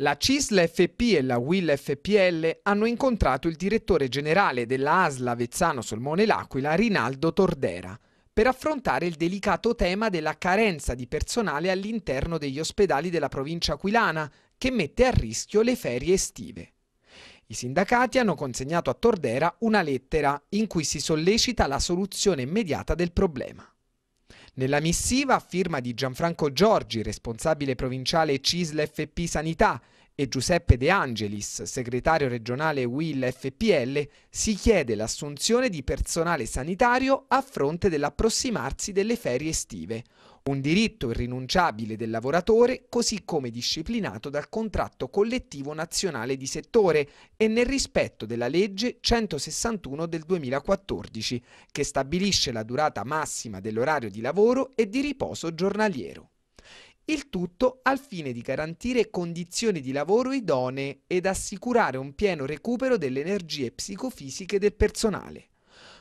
La CISL FP e la WIL FPL hanno incontrato il direttore generale della ASL Avezzano Solmone L'Aquila, Rinaldo Tordera, per affrontare il delicato tema della carenza di personale all'interno degli ospedali della provincia aquilana, che mette a rischio le ferie estive. I sindacati hanno consegnato a Tordera una lettera in cui si sollecita la soluzione immediata del problema. Nella missiva, firma di Gianfranco Giorgi, responsabile provinciale CISL FP Sanità, e Giuseppe De Angelis, segretario regionale WIL FPL, si chiede l'assunzione di personale sanitario a fronte dell'approssimarsi delle ferie estive, un diritto irrinunciabile del lavoratore così come disciplinato dal contratto collettivo nazionale di settore e nel rispetto della legge 161 del 2014 che stabilisce la durata massima dell'orario di lavoro e di riposo giornaliero il tutto al fine di garantire condizioni di lavoro idonee ed assicurare un pieno recupero delle energie psicofisiche del personale.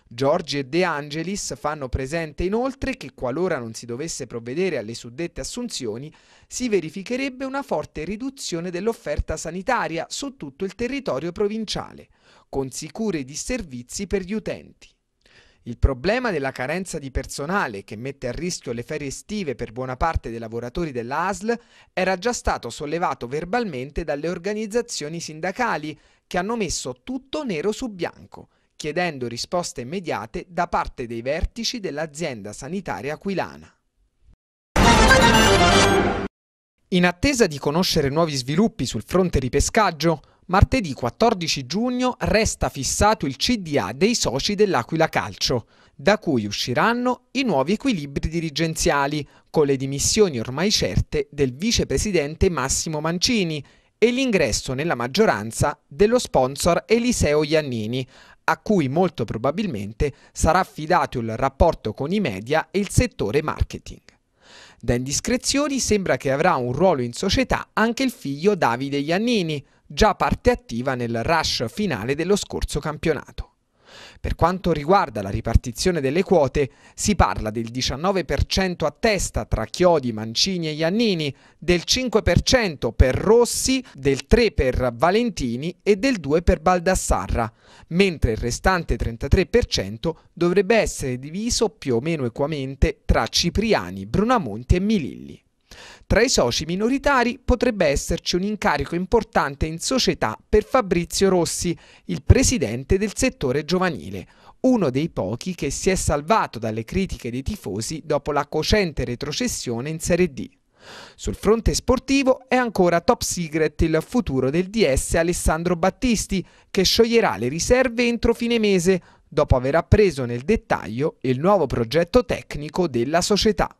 Giorgi e De Angelis fanno presente inoltre che qualora non si dovesse provvedere alle suddette assunzioni, si verificherebbe una forte riduzione dell'offerta sanitaria su tutto il territorio provinciale, con sicuri disservizi per gli utenti. Il problema della carenza di personale che mette a rischio le ferie estive per buona parte dei lavoratori dell'ASL era già stato sollevato verbalmente dalle organizzazioni sindacali che hanno messo tutto nero su bianco, chiedendo risposte immediate da parte dei vertici dell'azienda sanitaria aquilana. In attesa di conoscere nuovi sviluppi sul fronte ripescaggio, Martedì 14 giugno resta fissato il CDA dei soci dell'Aquila Calcio, da cui usciranno i nuovi equilibri dirigenziali, con le dimissioni ormai certe del vicepresidente Massimo Mancini e l'ingresso nella maggioranza dello sponsor Eliseo Iannini, a cui molto probabilmente sarà affidato il rapporto con i media e il settore marketing. Da indiscrezioni sembra che avrà un ruolo in società anche il figlio Davide Iannini, già parte attiva nel rush finale dello scorso campionato. Per quanto riguarda la ripartizione delle quote, si parla del 19% a testa tra Chiodi, Mancini e Iannini, del 5% per Rossi, del 3% per Valentini e del 2% per Baldassarra, mentre il restante 33% dovrebbe essere diviso più o meno equamente tra Cipriani, Brunamonti e Mililli. Tra i soci minoritari potrebbe esserci un incarico importante in società per Fabrizio Rossi, il presidente del settore giovanile, uno dei pochi che si è salvato dalle critiche dei tifosi dopo la cocente retrocessione in Serie D. Sul fronte sportivo è ancora top secret il futuro del DS Alessandro Battisti, che scioglierà le riserve entro fine mese, dopo aver appreso nel dettaglio il nuovo progetto tecnico della società.